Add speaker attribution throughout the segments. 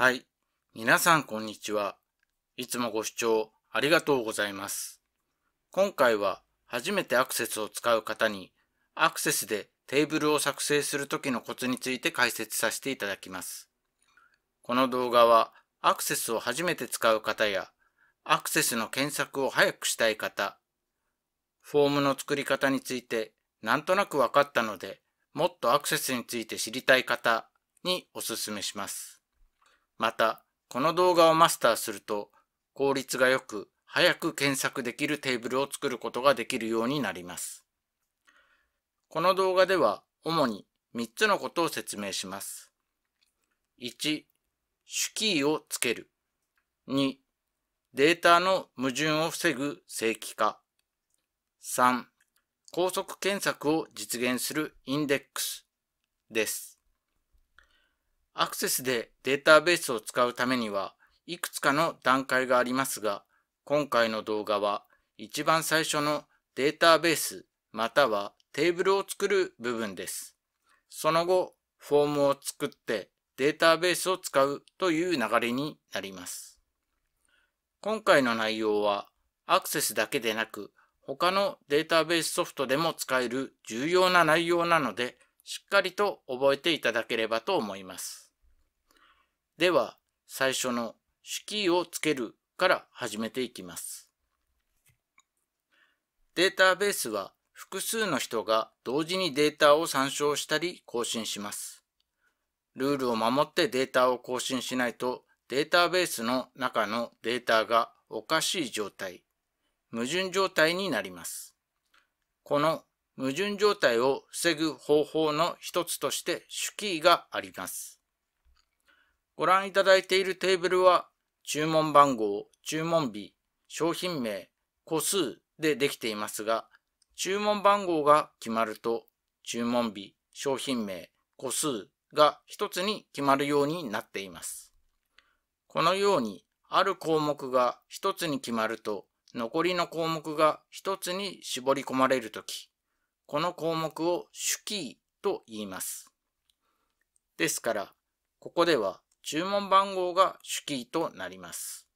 Speaker 1: はい。皆さんこんにちは。いつもご視聴ありがとうございます。今回は初めてアクセスを使う方に、アクセスでテーブルを作成するときのコツについて解説させていただきます。この動画はアクセスを初めて使う方や、アクセスの検索を早くしたい方、フォームの作り方についてなんとなく分かったので、もっとアクセスについて知りたい方におすすめします。また、この動画をマスターすると、効率が良く、早く検索できるテーブルを作ることができるようになります。この動画では、主に3つのことを説明します。1、主キーをつける。2、データの矛盾を防ぐ正規化。3、高速検索を実現するインデックスです。アクセスでデータベースを使うためにはいくつかの段階がありますが、今回の動画は一番最初のデータベースまたはテーブルを作る部分です。その後、フォームを作ってデータベースを使うという流れになります。今回の内容はアクセスだけでなく他のデータベースソフトでも使える重要な内容なのでしっかりと覚えていただければと思います。では、最初の式をつけるから始めていきます。データベースは複数の人が同時にデータを参照したり更新します。ルールを守ってデータを更新しないとデータベースの中のデータがおかしい状態、矛盾状態になります。この矛盾状態を防ぐ方法の一つとして主キーがあります。ご覧いただいているテーブルは、注文番号、注文日、商品名、個数でできていますが、注文番号が決まると、注文日、商品名、個数が一つに決まるようになっています。このように、ある項目が一つに決まると、残りの項目が一つに絞り込まれるとき、この項目を主キーと言います。ですから、ここでは注文番号が主キーとなります。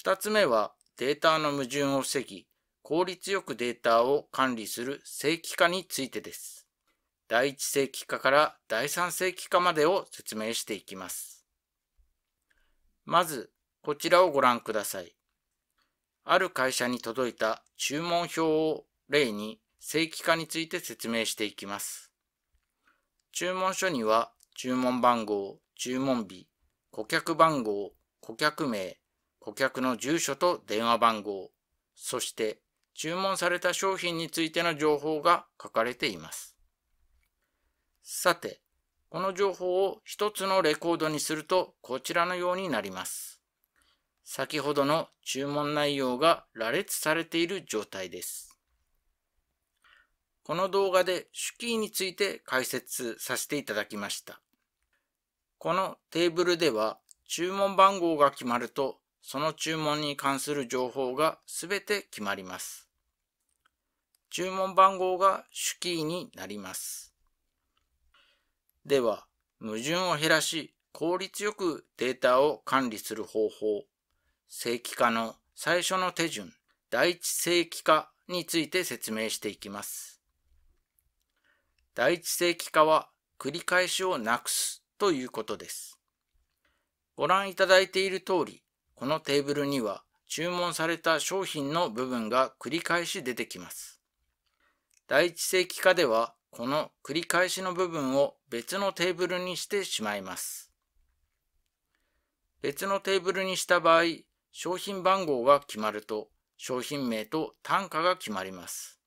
Speaker 1: 2つ目は、データの矛盾を防ぎ、効率よくデータを管理する正規化についてです。第1正規化から第3正規化までを説明していきます。まず、こちらをご覧ください。ある会社に届いた注文表を例に正規化について説明していきます。注文書には注文番号、注文日、顧客番号、顧客名、顧客の住所と電話番号、そして注文された商品についての情報が書かれています。さて、この情報を一つのレコードにするとこちらのようになります。先ほどの注文内容が羅列されている状態です。この動画で主キーについて解説させていただきました。このテーブルでは注文番号が決まるとその注文に関する情報がすべて決まります。注文番号が主キーになります。では、矛盾を減らし効率よくデータを管理する方法、正規化の最初の手順、第一正規化について説明していきます。第一世紀化は繰り返しをなくすということです。ご覧いただいている通り、このテーブルには注文された商品の部分が繰り返し出てきます。第一世紀化では、この繰り返しの部分を別のテーブルにしてしまいます。別のテーブルにした場合、商品番号が決まると、商品名と単価が決まります。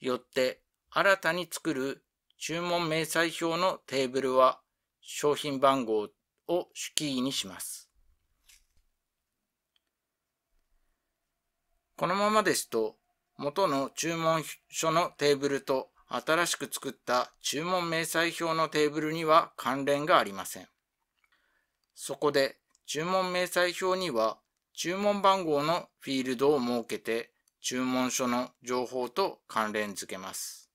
Speaker 1: よって、新たに作る注文明細表のテーブルは商品番号を主キーにします。このままですと元の注文書のテーブルと新しく作った注文明細表のテーブルには関連がありません。そこで注文明細表には注文番号のフィールドを設けて注文書の情報と関連付けます。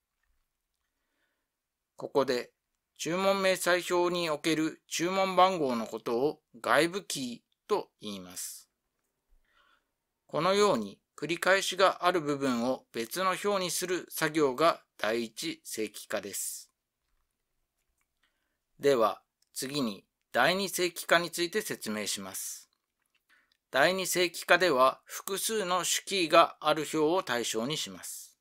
Speaker 1: ここで注文明細表における注文番号のことを外部キーと言います。このように繰り返しがある部分を別の表にする作業が第一正規化です。では次に第二正規化について説明します。第二正規化では複数の主キーがある表を対象にします。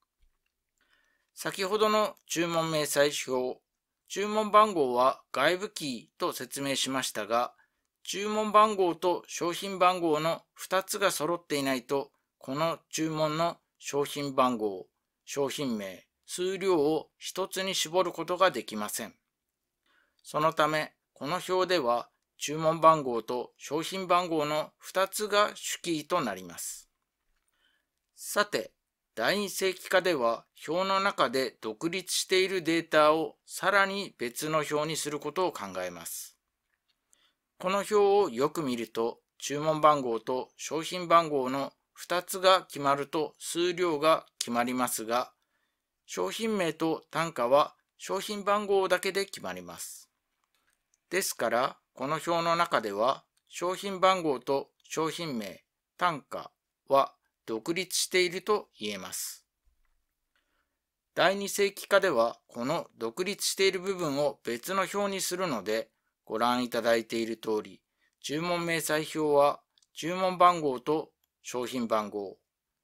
Speaker 1: 先ほどの注文明細表、注文番号は外部キーと説明しましたが、注文番号と商品番号の2つが揃っていないと、この注文の商品番号、商品名、数量を1つに絞ることができません。そのため、この表では注文番号と商品番号の2つが主キーとなります。さて、第二正規化では表の中で独立しているデータをさらに別の表にすることを考えます。この表をよく見ると注文番号と商品番号の2つが決まると数量が決まりますが商品名と単価は商品番号だけで決まります。ですからこの表の中では商品番号と商品名、単価は独立していると言えます。第2世紀化では、この独立している部分を別の表にするので、ご覧いただいている通り、注文明細表は注文番号と商品番号、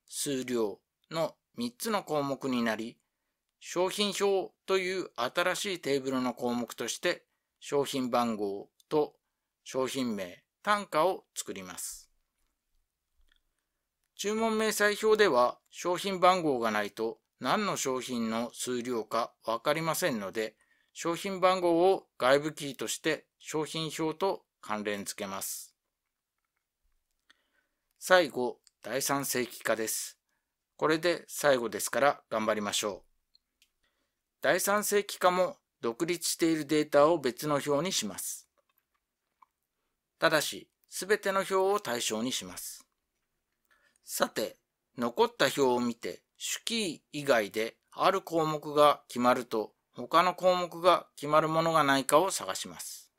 Speaker 1: 数量の3つの項目になり、商品表という新しいテーブルの項目として、商品番号と商品名、単価を作ります。注文明細表では商品番号がないと何の商品の数量かわかりませんので、商品番号を外部キーとして商品表と関連付けます。最後、第三世紀化です。これで最後ですから頑張りましょう。第三世紀化も独立しているデータを別の表にします。ただし、すべての表を対象にします。さて、残った表を見て、主キー以外である項目が決まると、他の項目が決まるものがないかを探します。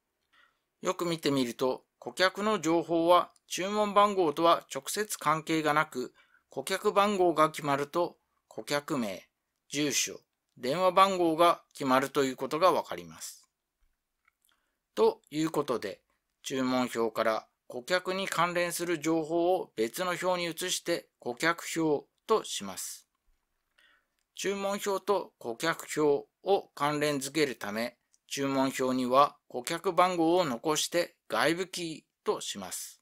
Speaker 1: よく見てみると、顧客の情報は注文番号とは直接関係がなく、顧客番号が決まると、顧客名、住所、電話番号が決まるということがわかります。ということで、注文表から顧客に関連する情報を別の表に移して顧客表とします。注文表と顧客表を関連付けるため、注文表には顧客番号を残して外部キーとします。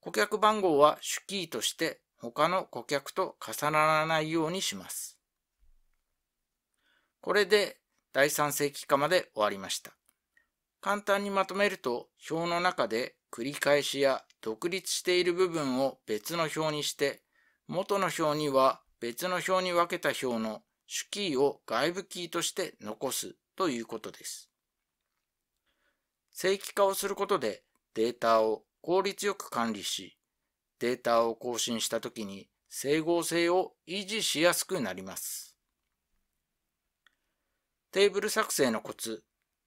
Speaker 1: 顧客番号は主キーとして他の顧客と重ならないようにします。これで第三世紀化まで終わりました。簡単にまとめると、表の中で繰り返しや独立している部分を別の表にして、元の表には別の表に分けた表の主キーを外部キーとして残すということです。正規化をすることでデータを効率よく管理し、データを更新したときに整合性を維持しやすくなります。テーブル作成のコツ。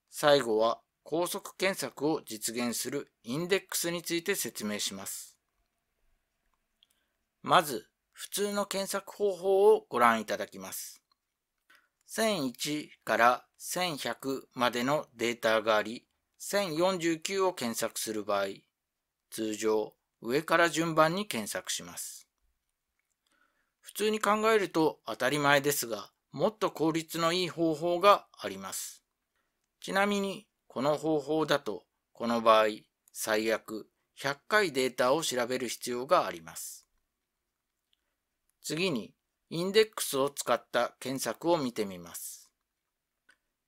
Speaker 1: 最後は高速検索を実現するインデックスについて説明します。まず、普通の検索方法をご覧いただきます。1001から1100までのデータがあり、1049を検索する場合、通常上から順番に検索します。普通に考えると当たり前ですが、もっと効率のいい方法があります。ちなみにこの方法だと、この場合、最悪100回データを調べる必要があります。次に、インデックスを使った検索を見てみます。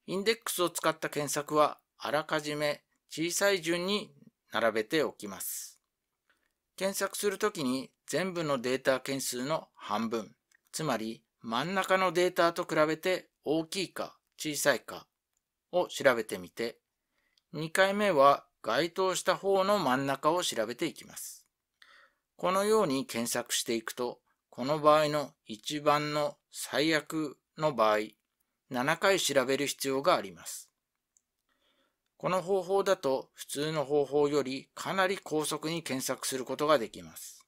Speaker 1: インデックスを使った検索は、あらかじめ小さい順に並べておきます。検索するときに全部のデータ件数の半分、つまり真ん中のデータと比べて大きいか小さいかを調べてみて、2回目は該当した方の真ん中を調べていきます。このように検索していくと、この場合の一番の最悪の場合、7回調べる必要があります。この方法だと普通の方法よりかなり高速に検索することができます。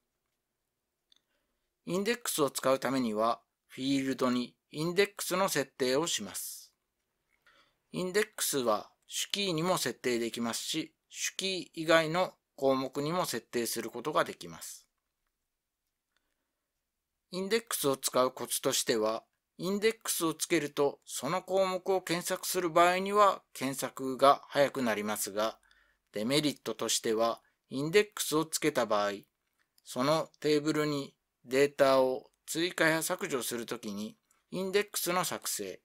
Speaker 1: インデックスを使うためには、フィールドにインデックスの設定をします。インデックスは主キーにも設定できますし、主キー以外の項目にも設定することができます。インデックスを使うコツとしては、インデックスをつけるとその項目を検索する場合には検索が速くなりますが、デメリットとしては、インデックスをつけた場合、そのテーブルにデータを追加や削除するときに、インデックスの作成、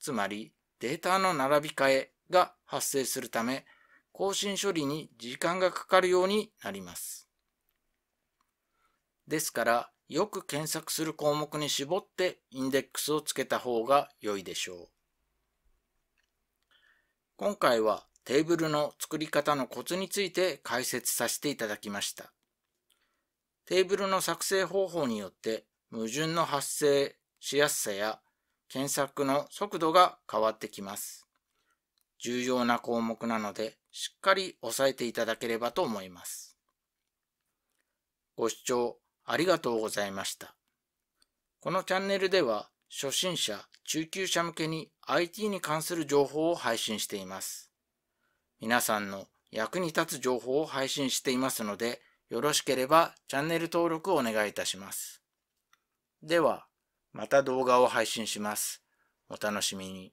Speaker 1: つまりデータの並び替えが発生するため、更新処理に時間がかかるようになります。ですから、よく検索する項目に絞ってインデックスをつけた方が良いでしょう。今回はテーブルの作り方のコツについて解説させていただきました。テーブルの作成方法によって矛盾の発生しやすさや検索の速度が変わってきます。重要な項目なので、しっかり押さえていただければと思います。ご視聴ありがとうございました。このチャンネルでは、初心者、中級者向けに IT に関する情報を配信しています。皆さんの役に立つ情報を配信していますので、よろしければチャンネル登録をお願いいたします。では、また動画を配信します。お楽しみに。